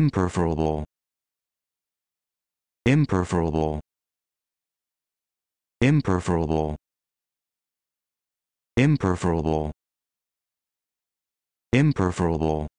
imperforable imperforable imperforable imperforable imperforable